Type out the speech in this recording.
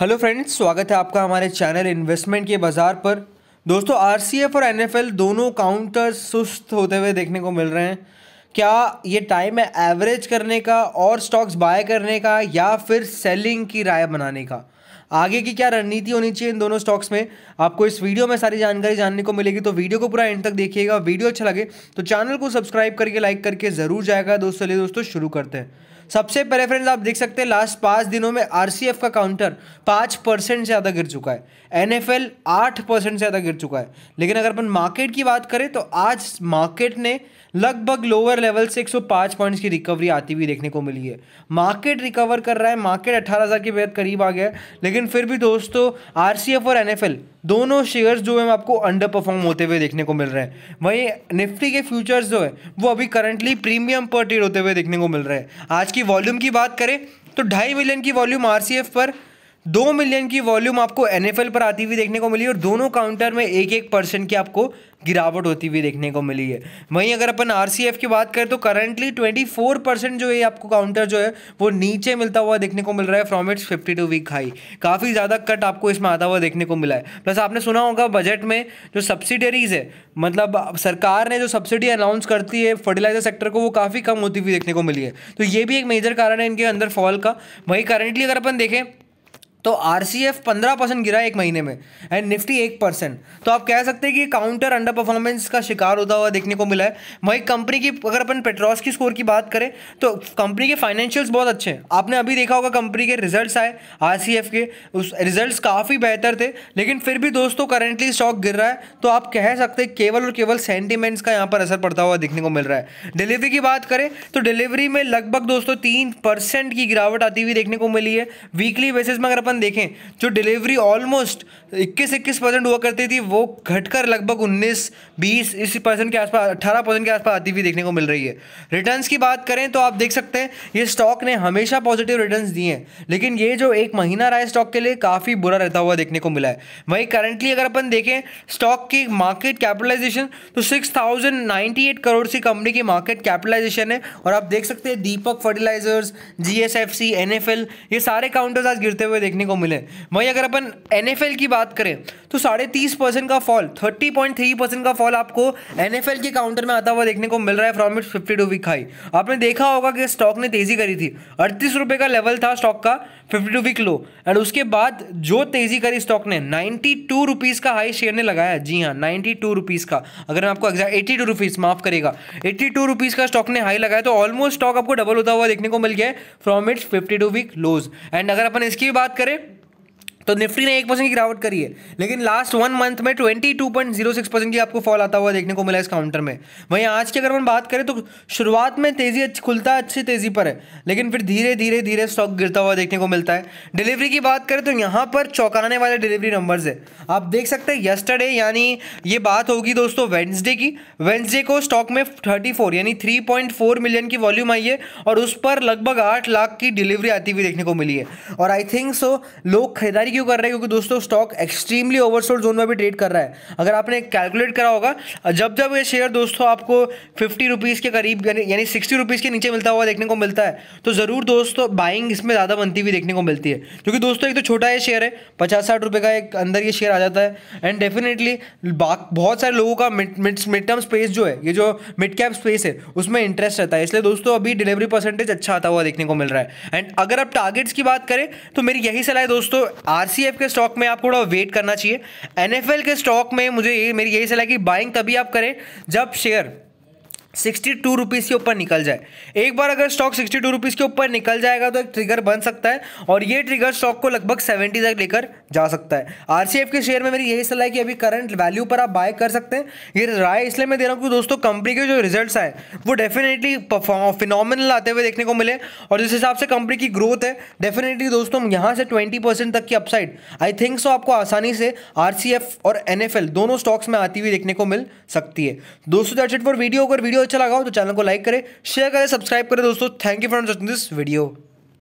Hello friends स्वागत है आपका हमारे चैनल इन्वेस्टमेंट के बाज़ार पर दोस्तों आरसीएफ और एनएफएल दोनों काउंटर सुस्त होते हुए देखने को मिल रहे हैं क्या ये टाइम है एवरेज करने का और स्टॉक्स बाय करने का या फिर सेलिंग की राय बनाने का आगे की क्या रणनीति होनी चाहिए इन दोनों स्टॉक्स में आपको इस वीडियो में सारी जानकारी जानने को मिलेगी तो वीडियो को पूरा एंड तक देखिएगा वीडियो अच्छा लगे तो चैनल को सब्सक्राइब करके लाइक करके ज़रूर जाएगा दोस्तों चलिए दोस्तों शुरू करते हैं सबसे पहले फ्रेंड्स आप देख सकते हैं लास्ट पांच दिनों में आर का काउंटर पांच परसेंट से ज़्यादा गिर चुका है एन एफ एल आठ परसेंट से ज़्यादा गिर चुका है लेकिन अगर अपन मार्केट की बात करें तो आज मार्केट ने लगभग लोअर लेवल से 105 पॉइंट्स की रिकवरी आती हुई देखने को मिली है मार्केट रिकवर कर रहा है मार्केट 18,000 के बेहद करीब आ गया है लेकिन फिर भी दोस्तों आरसीएफ और एनएफएल दोनों शेयर्स जो है आपको अंडर परफॉर्म होते हुए देखने को मिल रहे हैं वहीं निफ्टी के फ्यूचर्स जो है वो अभी करंटली प्रीमियम पर ट्रेड होते हुए देखने को मिल रहे हैं आज की की वॉल्यूम की बात करें तो ढाई मिलियन की वॉल्यूम आर पर दो मिलियन की वॉल्यूम आपको एन पर आती हुई देखने को मिली और दोनों काउंटर में एक एक परसेंट की आपको गिरावट होती हुई देखने को मिली है वहीं अगर अपन आर की बात करें तो करंटली 24 परसेंट जो है आपको काउंटर जो है वो नीचे मिलता हुआ देखने को मिल रहा है from its 52 two week high काफ़ी ज़्यादा कट आपको इसमें आता हुआ देखने को मिला है प्लस आपने सुना होगा बजट में जो सब्सिडरीज है मतलब सरकार ने जो सब्सिडी अनाउंस करती है फर्टिलाइजर सेक्टर को वो काफ़ी कम होती हुई देखने को मिली है तो ये भी एक मेजर कारण है इनके अंदर फॉल का वहीं करंटली अगर अपन देखें तो आर सी एफ पंद्रह परसेंट गिरा एक महीने में एंड निफ्टी एक परसेंट तो आप कह सकते हैं कि काउंटर अंडर परफॉर्मेंस का शिकार होता हुआ देखने को मिला है वहीं कंपनी की अगर अपन पेट्रोस की स्कोर की बात करें तो कंपनी के फाइनेंशियल्स बहुत अच्छे हैं आपने अभी देखा होगा कंपनी के रिजल्ट्स आए आर सी एफ के उस रिजल्ट काफ़ी बेहतर थे लेकिन फिर भी दोस्तों करेंटली स्टॉक गिर रहा है तो आप कह सकते हैं केवल और केवल सेंटिमेंट्स का यहाँ पर असर पड़ता हुआ देखने को मिल रहा है डिलीवरी की बात करें तो डिलीवरी में लगभग दोस्तों तीन परसेंट की गिरावट आती हुई देखने को मिली है वीकली बेसिस में अगर अपन देखें जो डिलीवरी ऑलमोस्ट इक्कीस इक्कीस परसेंट हुआ करती थी वो घटकर लगभग उन्नीस बीस इस परसेंट के आसपास अट्ठारह परसेंट के आसपास आती हुई देखने को मिल रही है रिटर्न्स की बात करें तो आप देख सकते हैं ये स्टॉक ने हमेशा पॉजिटिव रिटर्न्स दिए हैं लेकिन ये जो एक महीना रहा है स्टॉक के लिए काफ़ी बुरा रहता हुआ देखने को मिला है वहीं करंटली अगर अपन देखें स्टॉक की मार्केट कैपिटलाइजेशन तो सिक्स करोड़ सी कंपनी की मार्केट कैपिटलाइजेशन है और आप देख सकते हैं दीपक फर्टिलाइजर्स जी एस ये सारे काउंटर्स आज गिरते हुए देखने देखने को मिले वहीं अगर अपन एन की बात करें तो साढ़े तीस परसेंट का fall thirty point three percent का फॉल आपको एन के काउंटर में आता हुआ देखने को मिल रहा है from its fifty two week high आपने देखा होगा कि स्टॉक ने तेजी करी थी अड़तीस रुपये का लेवल था स्टॉक का fifty two week low and उसके बाद जो तेजी करी स्टॉक ने नाइन्टी टू रुपीज़ का हाई शेयर ने लगाया जी हाँ नाइन्टी टू रुपीज़ का अगर मैं आपको एग्जैक्ट एट्टी टू रुपीज़ माफ करेगा एट्टी टू रुपीज़ का स्टॉक ने हाई लगाया तो ऑलमोस्ट स्टॉक आपको डबल होता हुआ देखने को मिल गया है from its fifty two week lows and अगर अपन इसकी भी बात करें Ready? तो निफ्टी ने एक परसेंट की गिरावट करी है लेकिन लास्ट वन मंथ में twenty two point zero six percent की आपको फॉल आता हुआ देखने को मिला इस काउंटर में वहीं आज की अगर हम बात करें तो शुरुआत में तेजी अच्छी खुलता है अच्छी तेजी पर है लेकिन फिर धीरे धीरे धीरे स्टॉक गिरता हुआ देखने को मिलता है डिलीवरी की बात करें तो यहाँ पर चौंकाने वाले डिलीवरी नंबर्स है आप देख सकते हैं यस्टरडे यानी ये बात होगी दोस्तों वेंसडे की वेंसडे को स्टॉक में थर्टी फोर यानी थ्री पॉइंट फोर मिलियन की वॉल्यूम आई है और उस पर लगभग आठ लाख की डिलीवरी आती हुई देखने को मिली है और आई थिंक सो लोग खरीदारी बाई क्यों कर रहे हैं क्योंकि दोस्तों स्टॉक एक्सट्रीमली ओवरसोल्ड जोन में भी ट्रेड कर रहा है अगर आपने कैलकुलेट करा होगा जब जब ये शेयर दोस्तों आपको फिफ्टी रुपीज़ के करीब यानी सिक्सटी रुपीज़ के नीचे मिलता हुआ देखने को मिलता है तो ज़रूर दोस्तों बाइंग इसमें ज़्यादा बनती हुई देखने को मिलती है क्योंकि दोस्तों एक तो छोटा ये शेयर है पचास साठ रुपये का एक अंदर ये शेयर आ जाता है एंड डेफिनेटली बहुत सारे लोगों का मिड टर्म स्पेस जो है ये जो मिड कैप स्पेस है उसमें इंटरेस्ट रहता है इसलिए दोस्तों अभी डिलीवरी परसेंटेज अच्छा आता हुआ देखने को मिल रहा है एंड अगर आप टारगेट्स की बात करें तो मेरी यही सलाह है दोस्तों आर के स्टॉक में आपको थोड़ा वेट करना चाहिए एन के स्टॉक में मुझे ये मेरी यही सलाह कि बाइंग तभी आप करें जब शेयर सिक्सटी टू रुपीज़ के ऊपर निकल जाए एक बार अगर स्टॉक सिक्सटी टू रुपीज़ के ऊपर निकल जाएगा तो एक ट्रिगर बन सकता है और ये ट्रिगर स्टॉक को लगभग सेवेंटी तक लेकर जा सकता है आरसीएफ के शेयर में मेरी यही सलाह है कि अभी करंट वैल्यू पर आप बाय कर सकते हैं ये राय इसलिए मैं दे रहा हूँ कि दोस्तों कंपनी के जो रिजल्ट्स आए वो डेफिनेटली फिनोमिनल आते हुए देखने को मिले और जिस हिसाब से कंपनी की ग्रोथ है डेफिनेटली दोस्तों यहाँ से ट्वेंटी परसेंट तक की अपसाइड आई थिंक सो आपको आसानी से आर और एन दोनों स्टॉक्स में आती हुई देखने को मिल सकती है दोस्तों दैट्स इट फॉर वीडियो अगर वीडियो अच्छा लगा हो तो चैनल को लाइक करें शेयर करें सब्सक्राइब करें दोस्तों thank you for this video